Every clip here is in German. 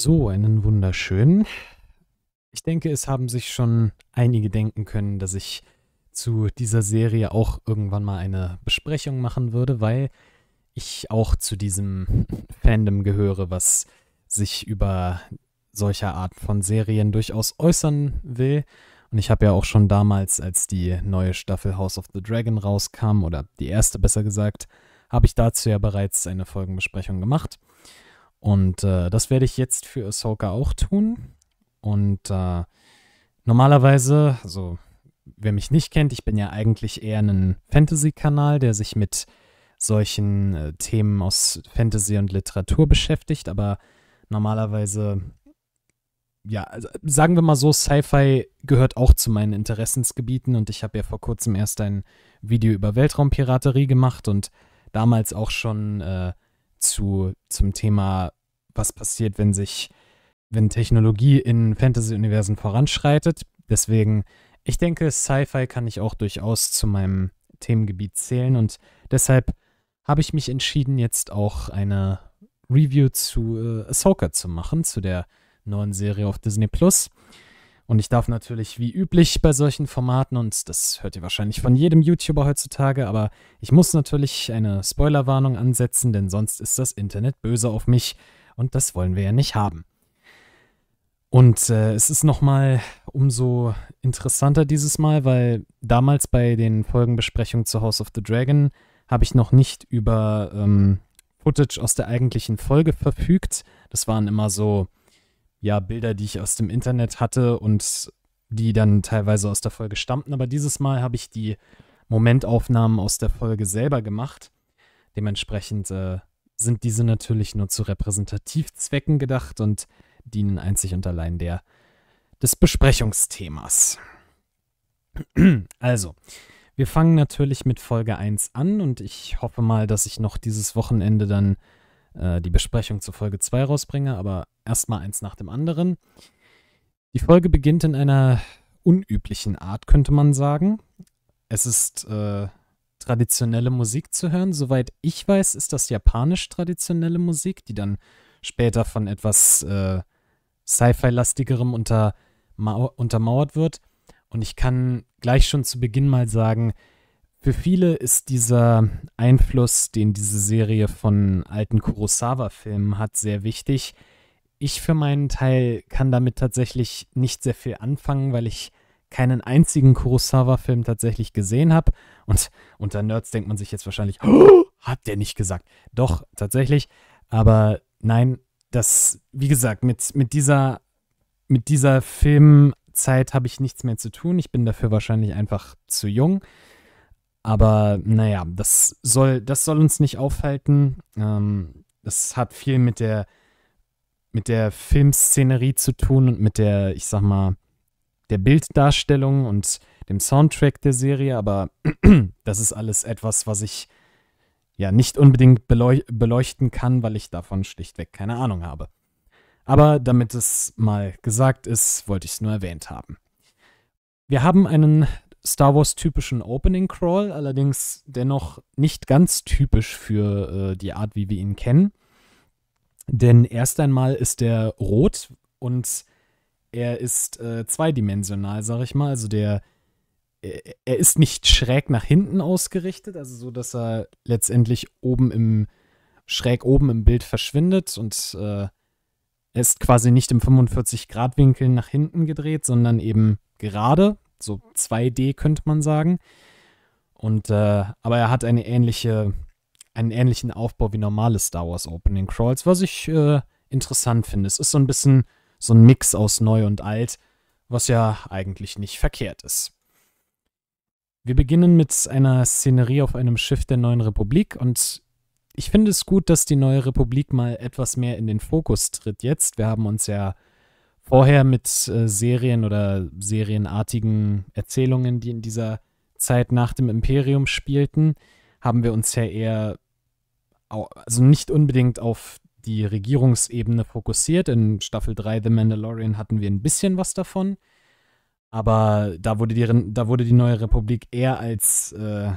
So, einen wunderschönen. Ich denke, es haben sich schon einige denken können, dass ich zu dieser Serie auch irgendwann mal eine Besprechung machen würde, weil ich auch zu diesem Fandom gehöre, was sich über solcher Art von Serien durchaus äußern will. Und ich habe ja auch schon damals, als die neue Staffel House of the Dragon rauskam, oder die erste besser gesagt, habe ich dazu ja bereits eine Folgenbesprechung gemacht. Und äh, das werde ich jetzt für Ahsoka auch tun. Und äh, normalerweise, also wer mich nicht kennt, ich bin ja eigentlich eher ein Fantasy-Kanal, der sich mit solchen äh, Themen aus Fantasy und Literatur beschäftigt, aber normalerweise, ja, also sagen wir mal so, Sci-Fi gehört auch zu meinen Interessensgebieten und ich habe ja vor kurzem erst ein Video über Weltraumpiraterie gemacht und damals auch schon äh, zu, zum Thema was passiert, wenn sich, wenn Technologie in Fantasy-Universen voranschreitet. Deswegen, ich denke, Sci-Fi kann ich auch durchaus zu meinem Themengebiet zählen und deshalb habe ich mich entschieden, jetzt auch eine Review zu äh, Ahsoka zu machen, zu der neuen Serie auf Disney Plus. Und ich darf natürlich wie üblich bei solchen Formaten, und das hört ihr wahrscheinlich von jedem YouTuber heutzutage, aber ich muss natürlich eine Spoilerwarnung ansetzen, denn sonst ist das Internet böse auf mich. Und das wollen wir ja nicht haben. Und äh, es ist nochmal umso interessanter dieses Mal, weil damals bei den Folgenbesprechungen zu House of the Dragon habe ich noch nicht über ähm, Footage aus der eigentlichen Folge verfügt. Das waren immer so, ja, Bilder, die ich aus dem Internet hatte und die dann teilweise aus der Folge stammten. Aber dieses Mal habe ich die Momentaufnahmen aus der Folge selber gemacht. Dementsprechend äh, sind diese natürlich nur zu Repräsentativzwecken gedacht und dienen einzig und allein der des Besprechungsthemas. Also, wir fangen natürlich mit Folge 1 an und ich hoffe mal, dass ich noch dieses Wochenende dann äh, die Besprechung zur Folge 2 rausbringe, aber erstmal eins nach dem anderen. Die Folge beginnt in einer unüblichen Art, könnte man sagen. Es ist äh, traditionelle Musik zu hören. Soweit ich weiß, ist das japanisch traditionelle Musik, die dann später von etwas äh, Sci-Fi-lastigerem unter, untermauert wird. Und ich kann gleich schon zu Beginn mal sagen, für viele ist dieser Einfluss, den diese Serie von alten Kurosawa-Filmen hat, sehr wichtig. Ich für meinen Teil kann damit tatsächlich nicht sehr viel anfangen, weil ich keinen einzigen Kurosawa-Film tatsächlich gesehen habe und unter Nerds denkt man sich jetzt wahrscheinlich, oh, hat der nicht gesagt. Doch, tatsächlich. Aber nein, das, wie gesagt, mit, mit dieser, mit dieser Filmzeit habe ich nichts mehr zu tun. Ich bin dafür wahrscheinlich einfach zu jung. Aber naja, das soll, das soll uns nicht aufhalten. Ähm, das hat viel mit der, mit der Filmszenerie zu tun und mit der, ich sag mal, der Bilddarstellung und dem Soundtrack der Serie, aber das ist alles etwas, was ich ja nicht unbedingt beleuch beleuchten kann, weil ich davon schlichtweg keine Ahnung habe. Aber damit es mal gesagt ist, wollte ich es nur erwähnt haben. Wir haben einen Star Wars-typischen Opening Crawl, allerdings dennoch nicht ganz typisch für äh, die Art, wie wir ihn kennen. Denn erst einmal ist er rot und er ist äh, zweidimensional, sag ich mal. Also der äh, er ist nicht schräg nach hinten ausgerichtet, also so, dass er letztendlich oben im, schräg oben im Bild verschwindet und äh, er ist quasi nicht im 45-Grad-Winkel nach hinten gedreht, sondern eben gerade, so 2D könnte man sagen. Und äh, aber er hat eine ähnliche, einen ähnlichen Aufbau wie normale Star Wars Opening Crawls, was ich äh, interessant finde. Es ist so ein bisschen so ein Mix aus neu und alt, was ja eigentlich nicht verkehrt ist. Wir beginnen mit einer Szenerie auf einem Schiff der Neuen Republik und ich finde es gut, dass die Neue Republik mal etwas mehr in den Fokus tritt jetzt. Wir haben uns ja vorher mit äh, Serien oder serienartigen Erzählungen, die in dieser Zeit nach dem Imperium spielten, haben wir uns ja eher also nicht unbedingt auf die Regierungsebene fokussiert. In Staffel 3 The Mandalorian hatten wir ein bisschen was davon. Aber da wurde die, da wurde die neue Republik eher als, äh,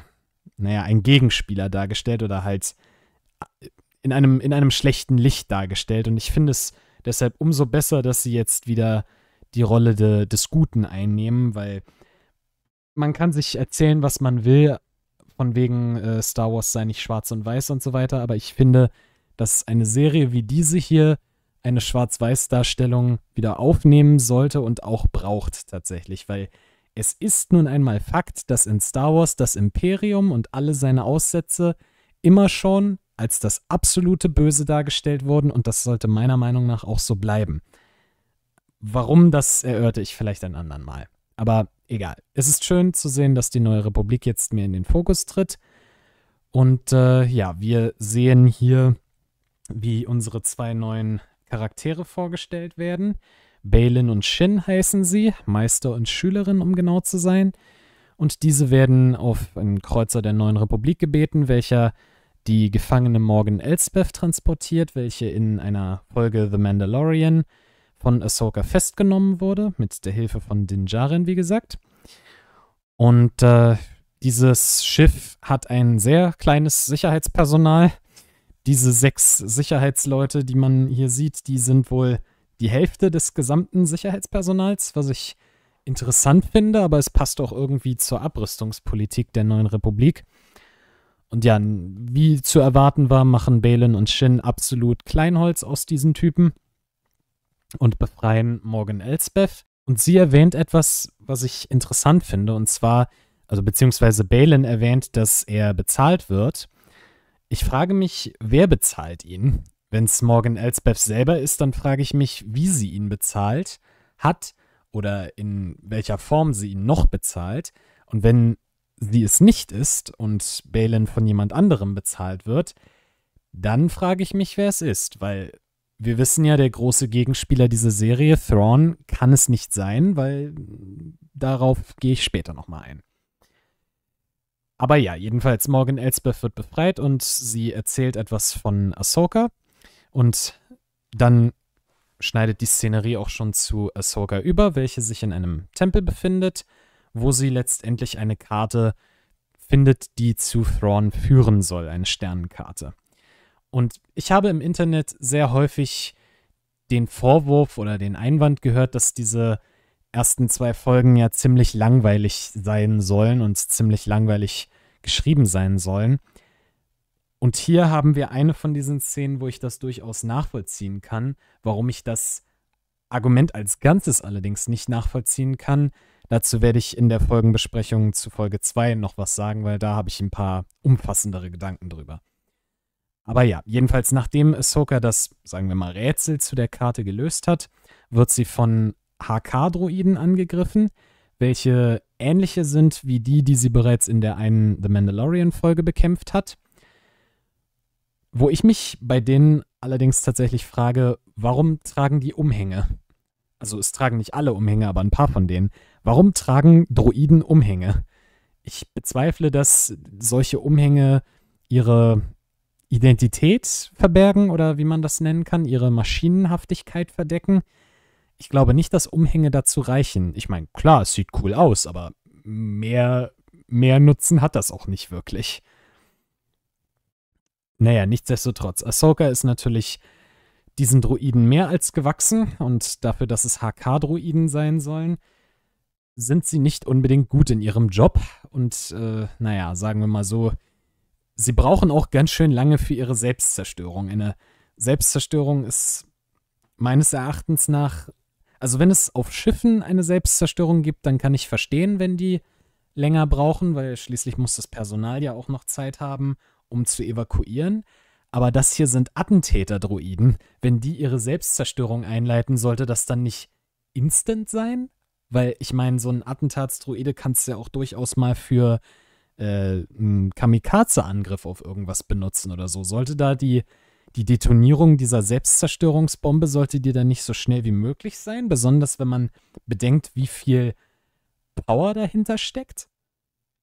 naja, ein Gegenspieler dargestellt oder halt äh, in einem, in einem schlechten Licht dargestellt. Und ich finde es deshalb umso besser, dass sie jetzt wieder die Rolle de, des Guten einnehmen, weil man kann sich erzählen, was man will, von wegen äh, Star Wars sei nicht schwarz und weiß und so weiter, aber ich finde, dass eine Serie wie diese hier eine Schwarz-Weiß-Darstellung wieder aufnehmen sollte und auch braucht tatsächlich, weil es ist nun einmal Fakt, dass in Star Wars das Imperium und alle seine Aussätze immer schon als das absolute Böse dargestellt wurden und das sollte meiner Meinung nach auch so bleiben. Warum, das erörte ich vielleicht ein andern Mal. Aber egal. Es ist schön zu sehen, dass die neue Republik jetzt mehr in den Fokus tritt. Und äh, ja, wir sehen hier, wie unsere zwei neuen Charaktere vorgestellt werden. Balin und Shin heißen sie, Meister und Schülerin, um genau zu sein. Und diese werden auf einen Kreuzer der Neuen Republik gebeten, welcher die gefangene Morgan Elsbeth transportiert, welche in einer Folge The Mandalorian von Ahsoka festgenommen wurde, mit der Hilfe von Dinjarin, wie gesagt. Und äh, dieses Schiff hat ein sehr kleines Sicherheitspersonal, diese sechs Sicherheitsleute, die man hier sieht, die sind wohl die Hälfte des gesamten Sicherheitspersonals, was ich interessant finde, aber es passt auch irgendwie zur Abrüstungspolitik der neuen Republik. Und ja, wie zu erwarten war, machen Balin und Shin absolut Kleinholz aus diesen Typen und befreien Morgan Elsbeth. Und sie erwähnt etwas, was ich interessant finde, und zwar, also beziehungsweise Balin erwähnt, dass er bezahlt wird ich frage mich, wer bezahlt ihn? Wenn es Morgan Elsbeth selber ist, dann frage ich mich, wie sie ihn bezahlt hat oder in welcher Form sie ihn noch bezahlt. Und wenn sie es nicht ist und Balin von jemand anderem bezahlt wird, dann frage ich mich, wer es ist, weil wir wissen ja, der große Gegenspieler dieser Serie, Thrawn, kann es nicht sein, weil darauf gehe ich später nochmal ein. Aber ja, jedenfalls Morgan Elsbeth wird befreit und sie erzählt etwas von Ahsoka. Und dann schneidet die Szenerie auch schon zu Ahsoka über, welche sich in einem Tempel befindet, wo sie letztendlich eine Karte findet, die zu Thrawn führen soll, eine Sternenkarte. Und ich habe im Internet sehr häufig den Vorwurf oder den Einwand gehört, dass diese ersten zwei Folgen ja ziemlich langweilig sein sollen und ziemlich langweilig geschrieben sein sollen. Und hier haben wir eine von diesen Szenen, wo ich das durchaus nachvollziehen kann, warum ich das Argument als Ganzes allerdings nicht nachvollziehen kann. Dazu werde ich in der Folgenbesprechung zu Folge 2 noch was sagen, weil da habe ich ein paar umfassendere Gedanken drüber. Aber ja, jedenfalls nachdem Ahsoka das, sagen wir mal, Rätsel zu der Karte gelöst hat, wird sie von HK-Droiden angegriffen, welche ähnliche sind wie die, die sie bereits in der einen The Mandalorian-Folge bekämpft hat. Wo ich mich bei denen allerdings tatsächlich frage, warum tragen die Umhänge? Also es tragen nicht alle Umhänge, aber ein paar von denen. Warum tragen Droiden Umhänge? Ich bezweifle, dass solche Umhänge ihre Identität verbergen oder wie man das nennen kann, ihre Maschinenhaftigkeit verdecken. Ich glaube nicht, dass Umhänge dazu reichen. Ich meine, klar, es sieht cool aus, aber mehr, mehr Nutzen hat das auch nicht wirklich. Naja, nichtsdestotrotz, Ahsoka ist natürlich diesen Druiden mehr als gewachsen und dafür, dass es HK-Druiden sein sollen, sind sie nicht unbedingt gut in ihrem Job und äh, naja, sagen wir mal so, sie brauchen auch ganz schön lange für ihre Selbstzerstörung. Eine Selbstzerstörung ist meines Erachtens nach also wenn es auf Schiffen eine Selbstzerstörung gibt, dann kann ich verstehen, wenn die länger brauchen, weil schließlich muss das Personal ja auch noch Zeit haben, um zu evakuieren. Aber das hier sind attentäter druiden Wenn die ihre Selbstzerstörung einleiten, sollte das dann nicht instant sein? Weil ich meine, so ein Attentatsdroide kannst du ja auch durchaus mal für äh, einen Kamikaze-Angriff auf irgendwas benutzen oder so. Sollte da die die Detonierung dieser Selbstzerstörungsbombe sollte dir dann nicht so schnell wie möglich sein, besonders wenn man bedenkt, wie viel Power dahinter steckt.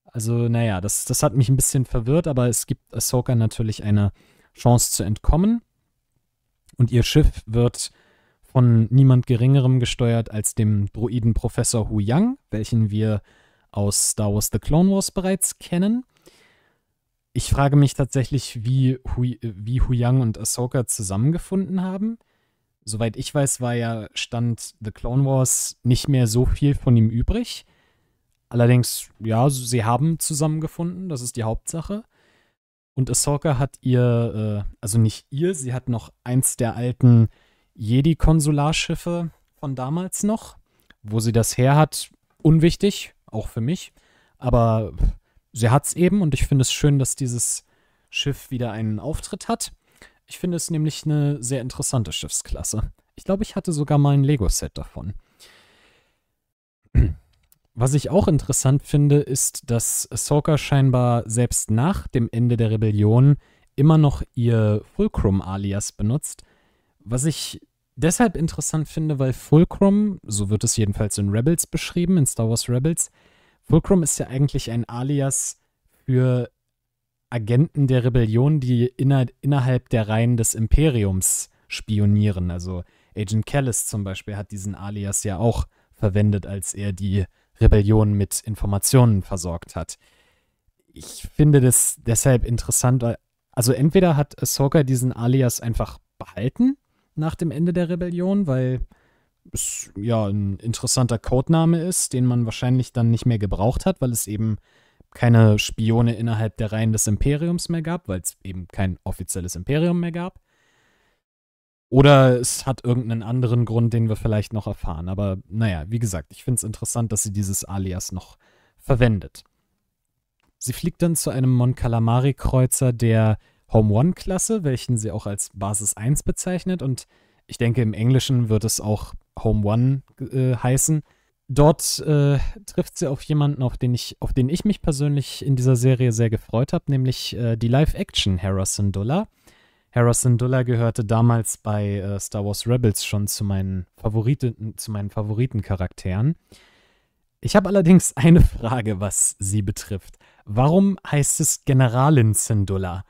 Also, naja, das, das hat mich ein bisschen verwirrt, aber es gibt Ahsoka natürlich eine Chance zu entkommen. Und ihr Schiff wird von niemand Geringerem gesteuert als dem Droiden Professor Hu Yang, welchen wir aus Star Wars The Clone Wars bereits kennen. Ich frage mich tatsächlich, wie, Hui, wie Huyang und Ahsoka zusammengefunden haben. Soweit ich weiß, war ja Stand The Clone Wars nicht mehr so viel von ihm übrig. Allerdings, ja, sie haben zusammengefunden, das ist die Hauptsache. Und Ahsoka hat ihr, äh, also nicht ihr, sie hat noch eins der alten Jedi-Konsularschiffe von damals noch. Wo sie das her hat, unwichtig, auch für mich. Aber sie hat es eben und ich finde es schön, dass dieses Schiff wieder einen Auftritt hat. Ich finde es nämlich eine sehr interessante Schiffsklasse. Ich glaube, ich hatte sogar mal ein Lego-Set davon. Was ich auch interessant finde, ist, dass Ahsoka scheinbar selbst nach dem Ende der Rebellion immer noch ihr Fulcrum-Alias benutzt. Was ich deshalb interessant finde, weil Fulcrum, so wird es jedenfalls in Rebels beschrieben, in Star Wars Rebels, Fulcrum ist ja eigentlich ein Alias für Agenten der Rebellion, die inner, innerhalb der Reihen des Imperiums spionieren. Also Agent Callis zum Beispiel hat diesen Alias ja auch verwendet, als er die Rebellion mit Informationen versorgt hat. Ich finde das deshalb interessant. Also entweder hat Ahsoka diesen Alias einfach behalten nach dem Ende der Rebellion, weil es ja ein interessanter Codename ist, den man wahrscheinlich dann nicht mehr gebraucht hat, weil es eben keine Spione innerhalb der Reihen des Imperiums mehr gab, weil es eben kein offizielles Imperium mehr gab. Oder es hat irgendeinen anderen Grund, den wir vielleicht noch erfahren. Aber naja, wie gesagt, ich finde es interessant, dass sie dieses Alias noch verwendet. Sie fliegt dann zu einem Mon Calamari-Kreuzer der Home One-Klasse, welchen sie auch als Basis 1 bezeichnet. Und ich denke, im Englischen wird es auch Home One äh, heißen. Dort äh, trifft sie auf jemanden, auf den, ich, auf den ich mich persönlich in dieser Serie sehr gefreut habe, nämlich äh, die Live-Action Harrison Dulla. Harrison Dulla gehörte damals bei äh, Star Wars Rebels schon zu meinen, Favoriten, zu meinen Favoritencharakteren. Ich habe allerdings eine Frage, was sie betrifft. Warum heißt es Generalin Syndulla?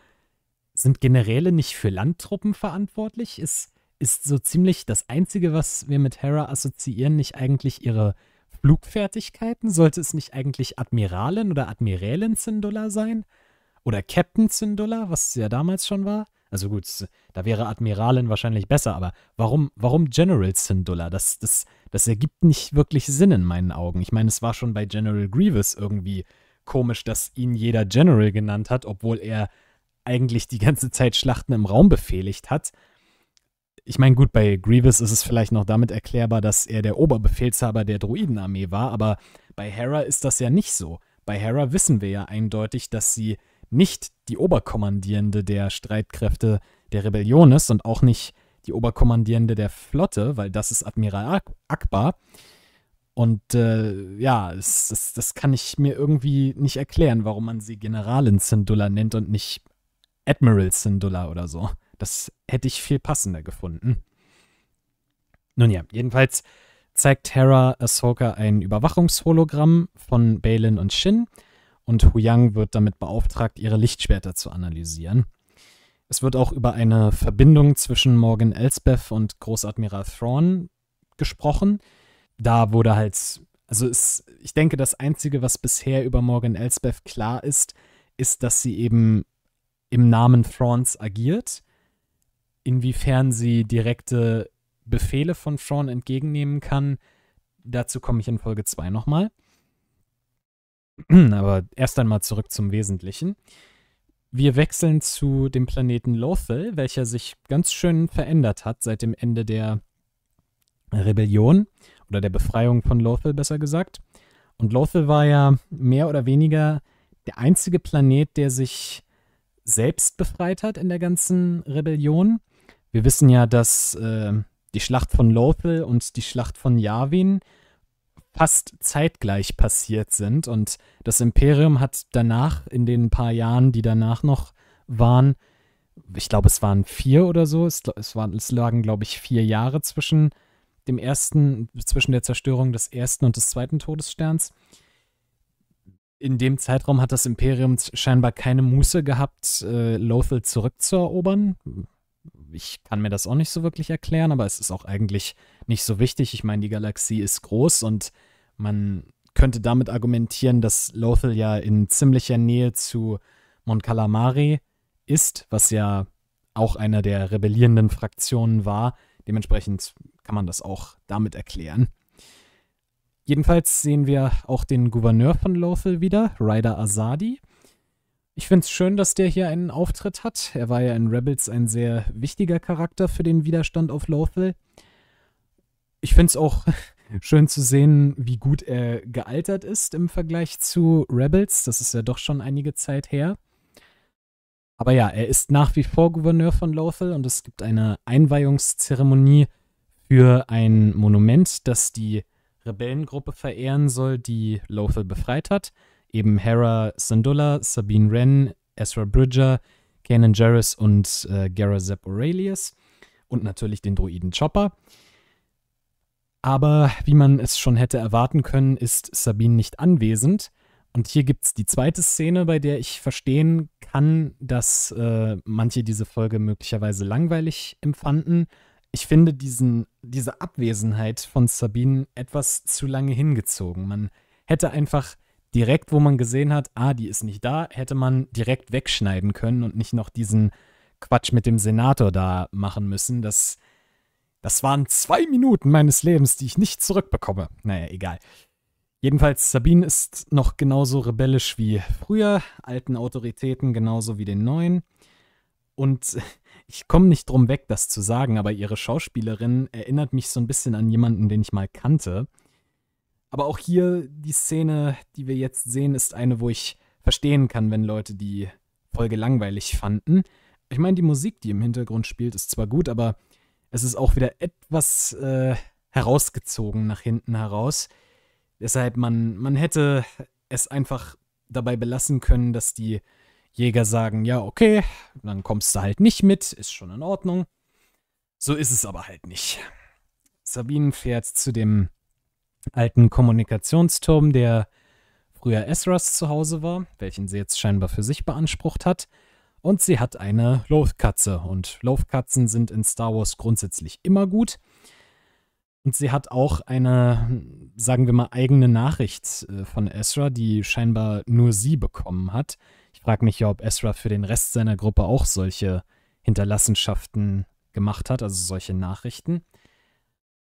Sind Generäle nicht für Landtruppen verantwortlich? Ist ist so ziemlich das Einzige, was wir mit Hera assoziieren, nicht eigentlich ihre Flugfertigkeiten? Sollte es nicht eigentlich Admiralin oder Admirälin Syndulla sein? Oder Captain Syndulla, was sie ja damals schon war? Also gut, da wäre Admiralin wahrscheinlich besser, aber warum, warum General Syndulla? Das, das, das ergibt nicht wirklich Sinn in meinen Augen. Ich meine, es war schon bei General Grievous irgendwie komisch, dass ihn jeder General genannt hat, obwohl er eigentlich die ganze Zeit Schlachten im Raum befehligt hat ich meine, gut, bei Grievous ist es vielleicht noch damit erklärbar, dass er der Oberbefehlshaber der Druidenarmee war, aber bei Hera ist das ja nicht so. Bei Hera wissen wir ja eindeutig, dass sie nicht die Oberkommandierende der Streitkräfte der Rebellion ist und auch nicht die Oberkommandierende der Flotte, weil das ist Admiral Ak Akbar. Und äh, ja, es, es, das kann ich mir irgendwie nicht erklären, warum man sie Generalin Syndulla nennt und nicht Admiral Syndulla oder so. Das hätte ich viel passender gefunden. Nun ja, jedenfalls zeigt Terra Ahsoka ein Überwachungshologramm von Balin und Shin und Huyang wird damit beauftragt, ihre Lichtschwerter zu analysieren. Es wird auch über eine Verbindung zwischen Morgan Elsbeth und Großadmiral Thrawn gesprochen. Da wurde halt, also ist, ich denke, das Einzige, was bisher über Morgan Elsbeth klar ist, ist, dass sie eben im Namen Thrawns agiert inwiefern sie direkte Befehle von Thrawn entgegennehmen kann, dazu komme ich in Folge 2 nochmal. Aber erst einmal zurück zum Wesentlichen. Wir wechseln zu dem Planeten Lothal, welcher sich ganz schön verändert hat seit dem Ende der Rebellion oder der Befreiung von Lothal, besser gesagt. Und Lothal war ja mehr oder weniger der einzige Planet, der sich selbst befreit hat in der ganzen Rebellion. Wir wissen ja, dass äh, die Schlacht von Lothal und die Schlacht von Yavin fast zeitgleich passiert sind und das Imperium hat danach, in den paar Jahren, die danach noch waren, ich glaube, es waren vier oder so, es, es, waren, es lagen, glaube ich, vier Jahre zwischen dem ersten, zwischen der Zerstörung des ersten und des zweiten Todessterns. In dem Zeitraum hat das Imperium scheinbar keine Muße gehabt, äh, Lothal zurückzuerobern ich kann mir das auch nicht so wirklich erklären, aber es ist auch eigentlich nicht so wichtig. Ich meine, die Galaxie ist groß und man könnte damit argumentieren, dass Lothal ja in ziemlicher Nähe zu Mon Calamari ist, was ja auch einer der rebellierenden Fraktionen war. Dementsprechend kann man das auch damit erklären. Jedenfalls sehen wir auch den Gouverneur von Lothal wieder, Ryder Azadi. Ich finde es schön, dass der hier einen Auftritt hat. Er war ja in Rebels ein sehr wichtiger Charakter für den Widerstand auf Lothal. Ich finde es auch schön zu sehen, wie gut er gealtert ist im Vergleich zu Rebels. Das ist ja doch schon einige Zeit her. Aber ja, er ist nach wie vor Gouverneur von Lothal und es gibt eine Einweihungszeremonie für ein Monument, das die Rebellengruppe verehren soll, die Lothal befreit hat eben Hera Syndulla, Sabine Wren, Ezra Bridger, Kanan Jarrus und äh, Gera Zepp Aurelius und natürlich den Droiden Chopper. Aber wie man es schon hätte erwarten können, ist Sabine nicht anwesend. Und hier gibt es die zweite Szene, bei der ich verstehen kann, dass äh, manche diese Folge möglicherweise langweilig empfanden. Ich finde diesen, diese Abwesenheit von Sabine etwas zu lange hingezogen. Man hätte einfach direkt, wo man gesehen hat, ah, die ist nicht da, hätte man direkt wegschneiden können und nicht noch diesen Quatsch mit dem Senator da machen müssen. Das, das waren zwei Minuten meines Lebens, die ich nicht zurückbekomme. Naja, egal. Jedenfalls, Sabine ist noch genauso rebellisch wie früher, alten Autoritäten genauso wie den neuen. Und ich komme nicht drum weg, das zu sagen, aber ihre Schauspielerin erinnert mich so ein bisschen an jemanden, den ich mal kannte. Aber auch hier die Szene, die wir jetzt sehen, ist eine, wo ich verstehen kann, wenn Leute die Folge langweilig fanden. Ich meine, die Musik, die im Hintergrund spielt, ist zwar gut, aber es ist auch wieder etwas äh, herausgezogen nach hinten heraus. Deshalb, man, man hätte es einfach dabei belassen können, dass die Jäger sagen, ja, okay, dann kommst du halt nicht mit, ist schon in Ordnung. So ist es aber halt nicht. Sabine fährt zu dem alten Kommunikationsturm, der früher Esras zu Hause war, welchen sie jetzt scheinbar für sich beansprucht hat. Und sie hat eine Lothkatze. Und Lothkatzen sind in Star Wars grundsätzlich immer gut. Und sie hat auch eine, sagen wir mal, eigene Nachricht äh, von Ezra, die scheinbar nur sie bekommen hat. Ich frage mich ja, ob Ezra für den Rest seiner Gruppe auch solche Hinterlassenschaften gemacht hat, also solche Nachrichten.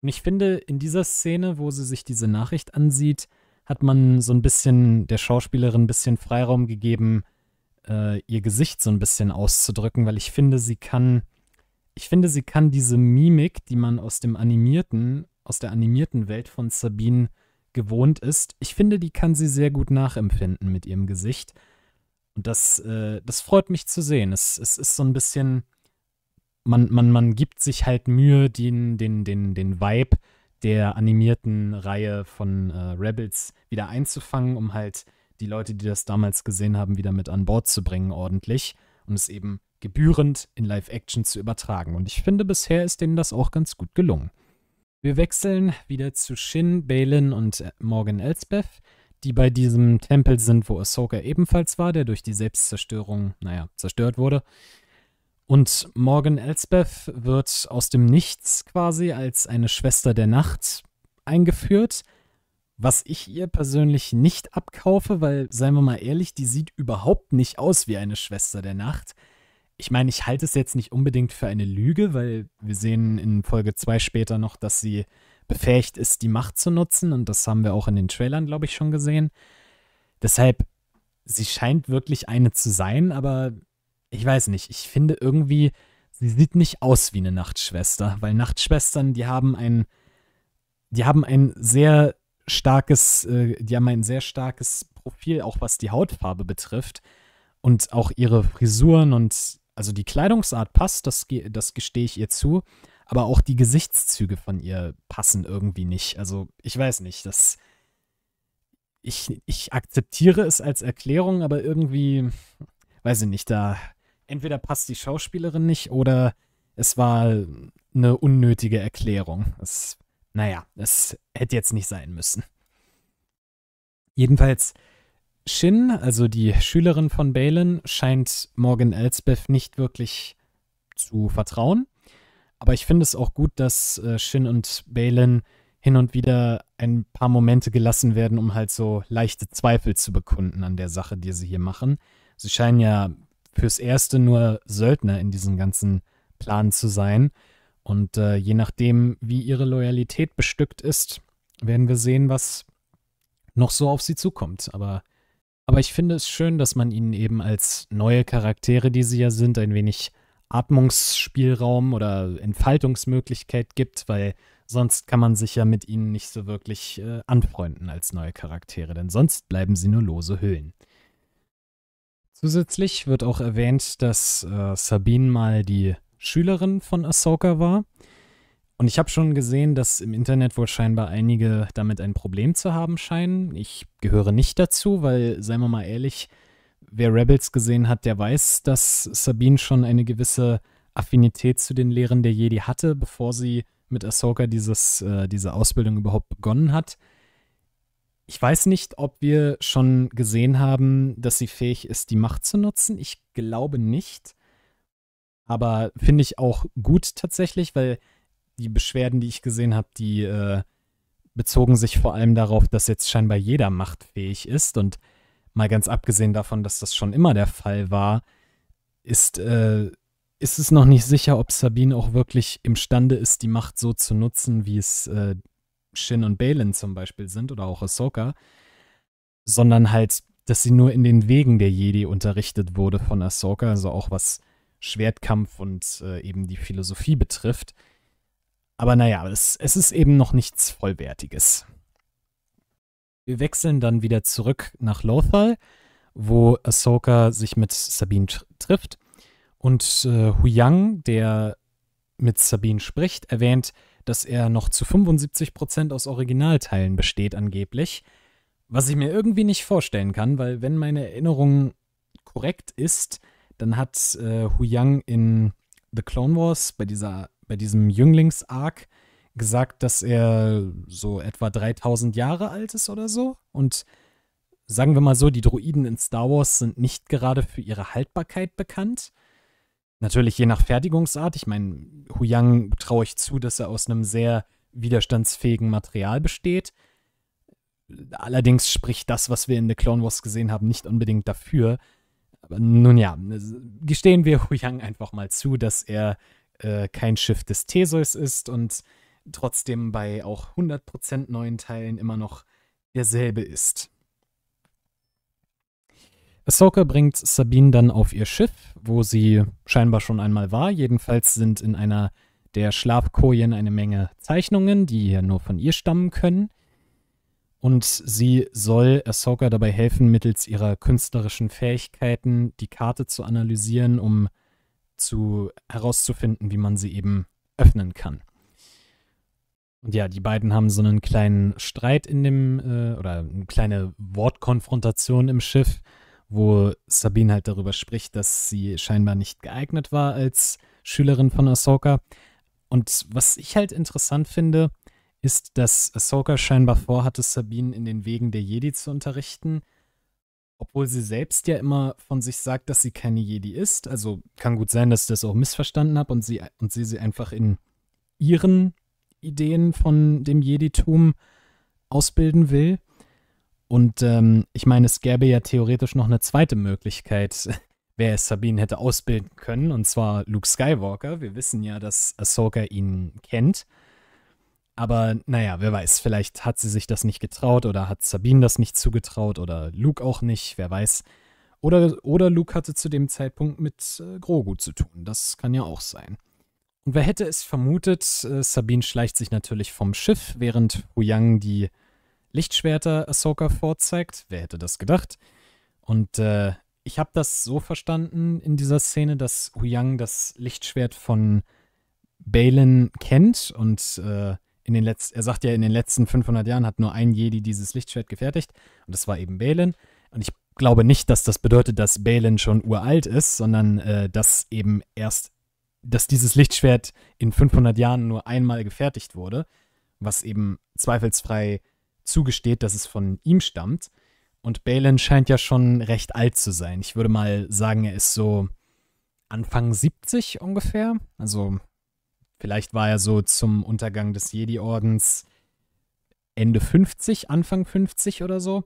Und ich finde, in dieser Szene, wo sie sich diese Nachricht ansieht, hat man so ein bisschen der Schauspielerin ein bisschen Freiraum gegeben, äh, ihr Gesicht so ein bisschen auszudrücken, weil ich finde, sie kann, ich finde, sie kann diese Mimik, die man aus dem animierten, aus der animierten Welt von Sabine gewohnt ist, ich finde, die kann sie sehr gut nachempfinden mit ihrem Gesicht. Und das, äh, das freut mich zu sehen. Es, es ist so ein bisschen, man, man, man gibt sich halt Mühe, den, den, den, den Vibe der animierten Reihe von äh, Rebels wieder einzufangen, um halt die Leute, die das damals gesehen haben, wieder mit an Bord zu bringen, ordentlich und es eben gebührend in Live-Action zu übertragen. Und ich finde, bisher ist denen das auch ganz gut gelungen. Wir wechseln wieder zu Shin, Balin und äh, Morgan Elsbeth, die bei diesem Tempel sind, wo Ahsoka ebenfalls war, der durch die Selbstzerstörung, naja, zerstört wurde. Und Morgan Elsbeth wird aus dem Nichts quasi als eine Schwester der Nacht eingeführt, was ich ihr persönlich nicht abkaufe, weil, seien wir mal ehrlich, die sieht überhaupt nicht aus wie eine Schwester der Nacht. Ich meine, ich halte es jetzt nicht unbedingt für eine Lüge, weil wir sehen in Folge 2 später noch, dass sie befähigt ist, die Macht zu nutzen. Und das haben wir auch in den Trailern, glaube ich, schon gesehen. Deshalb, sie scheint wirklich eine zu sein, aber ich weiß nicht, ich finde irgendwie, sie sieht nicht aus wie eine Nachtschwester, weil Nachtschwestern, die haben ein, die haben ein sehr starkes, äh, die haben ein sehr starkes Profil, auch was die Hautfarbe betrifft und auch ihre Frisuren und also die Kleidungsart passt, das, das gestehe ich ihr zu, aber auch die Gesichtszüge von ihr passen irgendwie nicht. Also ich weiß nicht, das ich, ich akzeptiere es als Erklärung, aber irgendwie, weiß ich nicht, da entweder passt die Schauspielerin nicht oder es war eine unnötige Erklärung. Es, naja, es hätte jetzt nicht sein müssen. Jedenfalls, Shin, also die Schülerin von Balin, scheint Morgan Elsbeth nicht wirklich zu vertrauen. Aber ich finde es auch gut, dass äh, Shin und Balin hin und wieder ein paar Momente gelassen werden, um halt so leichte Zweifel zu bekunden an der Sache, die sie hier machen. Sie scheinen ja fürs Erste nur Söldner in diesem ganzen Plan zu sein. Und äh, je nachdem, wie ihre Loyalität bestückt ist, werden wir sehen, was noch so auf sie zukommt. Aber, aber ich finde es schön, dass man ihnen eben als neue Charaktere, die sie ja sind, ein wenig Atmungsspielraum oder Entfaltungsmöglichkeit gibt, weil sonst kann man sich ja mit ihnen nicht so wirklich äh, anfreunden als neue Charaktere, denn sonst bleiben sie nur lose Hüllen. Zusätzlich wird auch erwähnt, dass äh, Sabine mal die Schülerin von Ahsoka war. Und ich habe schon gesehen, dass im Internet wohl scheinbar einige damit ein Problem zu haben scheinen. Ich gehöre nicht dazu, weil, seien wir mal ehrlich, wer Rebels gesehen hat, der weiß, dass Sabine schon eine gewisse Affinität zu den Lehren der Jedi hatte, bevor sie mit Ahsoka dieses, äh, diese Ausbildung überhaupt begonnen hat. Ich weiß nicht, ob wir schon gesehen haben, dass sie fähig ist, die Macht zu nutzen. Ich glaube nicht. Aber finde ich auch gut tatsächlich, weil die Beschwerden, die ich gesehen habe, die äh, bezogen sich vor allem darauf, dass jetzt scheinbar jeder machtfähig ist. Und mal ganz abgesehen davon, dass das schon immer der Fall war, ist, äh, ist es noch nicht sicher, ob Sabine auch wirklich imstande ist, die Macht so zu nutzen, wie es äh, Shin und Balin zum Beispiel sind oder auch Ahsoka, sondern halt, dass sie nur in den Wegen der Jedi unterrichtet wurde von Ahsoka, also auch was Schwertkampf und äh, eben die Philosophie betrifft. Aber naja, es, es ist eben noch nichts Vollwertiges. Wir wechseln dann wieder zurück nach Lothal, wo Ahsoka sich mit Sabine tr trifft. Und äh, Huyang, der mit Sabine spricht, erwähnt, dass er noch zu 75 aus Originalteilen besteht angeblich, was ich mir irgendwie nicht vorstellen kann, weil wenn meine Erinnerung korrekt ist, dann hat äh, Hu Yang in The Clone Wars bei dieser bei diesem Jünglings-Arc gesagt, dass er so etwa 3000 Jahre alt ist oder so und sagen wir mal so, die Droiden in Star Wars sind nicht gerade für ihre Haltbarkeit bekannt. Natürlich je nach Fertigungsart. Ich meine, Huyang traue ich zu, dass er aus einem sehr widerstandsfähigen Material besteht. Allerdings spricht das, was wir in The Clone Wars gesehen haben, nicht unbedingt dafür. Aber nun ja, gestehen wir Huyang einfach mal zu, dass er äh, kein Schiff des Theseus ist und trotzdem bei auch 100% neuen Teilen immer noch derselbe ist. Ahsoka bringt Sabine dann auf ihr Schiff, wo sie scheinbar schon einmal war. Jedenfalls sind in einer der Schlafkojen eine Menge Zeichnungen, die ja nur von ihr stammen können. Und sie soll Ahsoka dabei helfen, mittels ihrer künstlerischen Fähigkeiten die Karte zu analysieren, um zu herauszufinden, wie man sie eben öffnen kann. Und ja, die beiden haben so einen kleinen Streit in dem, äh, oder eine kleine Wortkonfrontation im Schiff wo Sabine halt darüber spricht, dass sie scheinbar nicht geeignet war als Schülerin von Ahsoka. Und was ich halt interessant finde, ist, dass Ahsoka scheinbar vorhatte, Sabine in den Wegen der Jedi zu unterrichten, obwohl sie selbst ja immer von sich sagt, dass sie keine Jedi ist. Also kann gut sein, dass ich das auch missverstanden habe und sie, und sie sie einfach in ihren Ideen von dem Jeditum ausbilden will. Und ähm, ich meine, es gäbe ja theoretisch noch eine zweite Möglichkeit, wer es Sabine hätte ausbilden können, und zwar Luke Skywalker. Wir wissen ja, dass Ahsoka ihn kennt. Aber naja, wer weiß, vielleicht hat sie sich das nicht getraut oder hat Sabine das nicht zugetraut oder Luke auch nicht, wer weiß. Oder, oder Luke hatte zu dem Zeitpunkt mit äh, Grogu zu tun, das kann ja auch sein. Und wer hätte es vermutet, äh, Sabine schleicht sich natürlich vom Schiff, während Huyang die Lichtschwerter Ahsoka vorzeigt. Wer hätte das gedacht? Und äh, ich habe das so verstanden in dieser Szene, dass Huyang das Lichtschwert von Balen kennt und äh, in den Letz er sagt ja, in den letzten 500 Jahren hat nur ein Jedi dieses Lichtschwert gefertigt und das war eben Balen. Und ich glaube nicht, dass das bedeutet, dass Balen schon uralt ist, sondern äh, dass eben erst, dass dieses Lichtschwert in 500 Jahren nur einmal gefertigt wurde, was eben zweifelsfrei zugesteht, dass es von ihm stammt. Und Balen scheint ja schon recht alt zu sein. Ich würde mal sagen, er ist so Anfang 70 ungefähr. Also vielleicht war er so zum Untergang des Jedi-Ordens Ende 50, Anfang 50 oder so.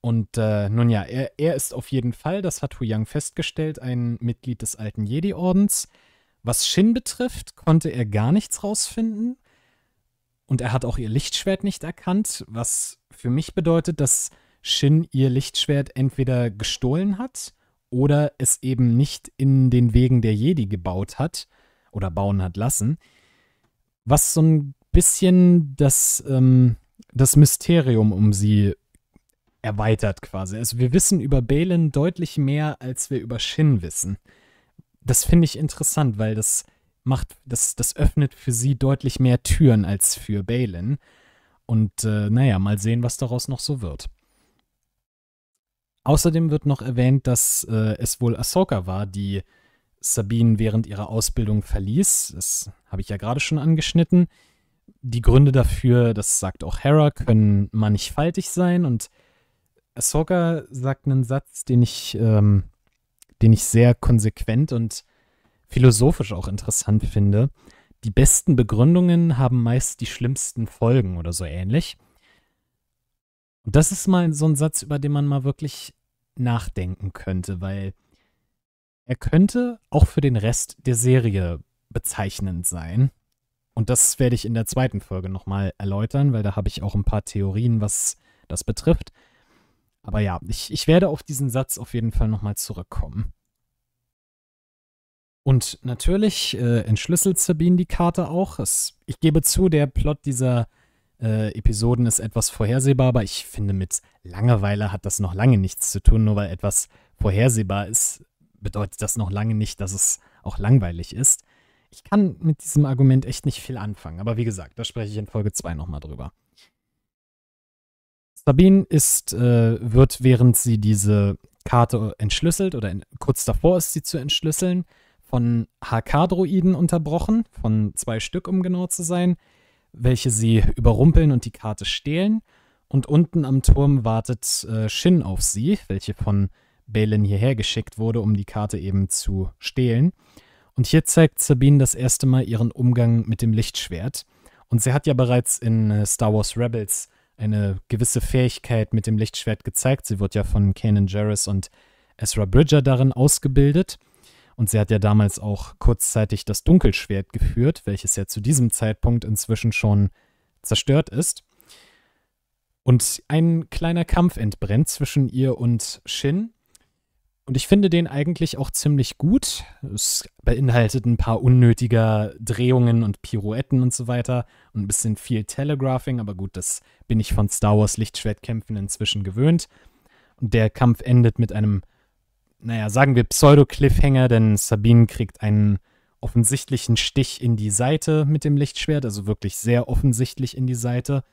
Und äh, nun ja, er, er, ist auf jeden Fall, das hat Hu Yang festgestellt, ein Mitglied des alten Jedi-Ordens. Was Shin betrifft, konnte er gar nichts rausfinden. Und er hat auch ihr Lichtschwert nicht erkannt, was für mich bedeutet, dass Shin ihr Lichtschwert entweder gestohlen hat oder es eben nicht in den Wegen der Jedi gebaut hat oder bauen hat lassen. Was so ein bisschen das, ähm, das Mysterium um sie erweitert quasi. Also wir wissen über Balen deutlich mehr, als wir über Shin wissen. Das finde ich interessant, weil das macht, das, das öffnet für sie deutlich mehr Türen als für Balin. Und äh, naja, mal sehen, was daraus noch so wird. Außerdem wird noch erwähnt, dass äh, es wohl Ahsoka war, die Sabine während ihrer Ausbildung verließ. Das habe ich ja gerade schon angeschnitten. Die Gründe dafür, das sagt auch Hera, können mannigfaltig sein. Und Ahsoka sagt einen Satz, den ich, ähm, den ich sehr konsequent und philosophisch auch interessant finde. Die besten Begründungen haben meist die schlimmsten Folgen oder so ähnlich. Und das ist mal so ein Satz, über den man mal wirklich nachdenken könnte, weil er könnte auch für den Rest der Serie bezeichnend sein. Und das werde ich in der zweiten Folge nochmal erläutern, weil da habe ich auch ein paar Theorien, was das betrifft. Aber ja, ich, ich werde auf diesen Satz auf jeden Fall nochmal zurückkommen. Und natürlich äh, entschlüsselt Sabine die Karte auch. Es, ich gebe zu, der Plot dieser äh, Episoden ist etwas vorhersehbar, aber ich finde, mit Langeweile hat das noch lange nichts zu tun. Nur weil etwas vorhersehbar ist, bedeutet das noch lange nicht, dass es auch langweilig ist. Ich kann mit diesem Argument echt nicht viel anfangen, aber wie gesagt, da spreche ich in Folge 2 nochmal drüber. Sabine ist, äh, wird, während sie diese Karte entschlüsselt oder in, kurz davor ist, sie zu entschlüsseln, von HK-Droiden unterbrochen, von zwei Stück, um genau zu sein, welche sie überrumpeln und die Karte stehlen. Und unten am Turm wartet äh, Shin auf sie, welche von Balin hierher geschickt wurde, um die Karte eben zu stehlen. Und hier zeigt Sabine das erste Mal ihren Umgang mit dem Lichtschwert. Und sie hat ja bereits in äh, Star Wars Rebels eine gewisse Fähigkeit mit dem Lichtschwert gezeigt. Sie wird ja von Kanan Jarrus und Ezra Bridger darin ausgebildet. Und sie hat ja damals auch kurzzeitig das Dunkelschwert geführt, welches ja zu diesem Zeitpunkt inzwischen schon zerstört ist. Und ein kleiner Kampf entbrennt zwischen ihr und Shin. Und ich finde den eigentlich auch ziemlich gut. Es beinhaltet ein paar unnötige Drehungen und Pirouetten und so weiter. Und ein bisschen viel Telegraphing, aber gut, das bin ich von Star Wars Lichtschwertkämpfen inzwischen gewöhnt. Und der Kampf endet mit einem naja, sagen wir Pseudo-Cliffhanger, denn Sabine kriegt einen offensichtlichen Stich in die Seite mit dem Lichtschwert, also wirklich sehr offensichtlich in die Seite,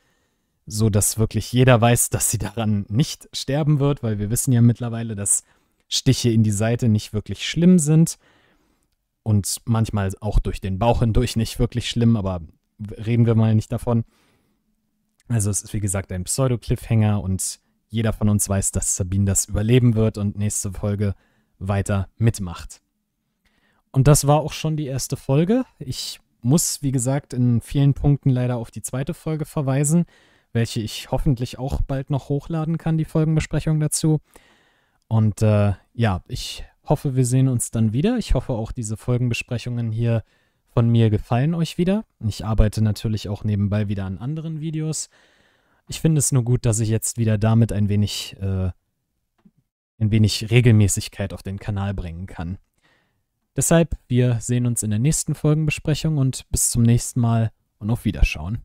so dass wirklich jeder weiß, dass sie daran nicht sterben wird, weil wir wissen ja mittlerweile, dass Stiche in die Seite nicht wirklich schlimm sind und manchmal auch durch den Bauch hindurch nicht wirklich schlimm, aber reden wir mal nicht davon. Also es ist wie gesagt ein Pseudo-Cliffhanger und jeder von uns weiß, dass Sabine das überleben wird und nächste Folge weiter mitmacht. Und das war auch schon die erste Folge. Ich muss, wie gesagt, in vielen Punkten leider auf die zweite Folge verweisen, welche ich hoffentlich auch bald noch hochladen kann, die Folgenbesprechung dazu. Und äh, ja, ich hoffe, wir sehen uns dann wieder. Ich hoffe auch, diese Folgenbesprechungen hier von mir gefallen euch wieder. Ich arbeite natürlich auch nebenbei wieder an anderen Videos. Ich finde es nur gut, dass ich jetzt wieder damit ein wenig, äh, ein wenig Regelmäßigkeit auf den Kanal bringen kann. Deshalb, wir sehen uns in der nächsten Folgenbesprechung und bis zum nächsten Mal und auf Wiederschauen.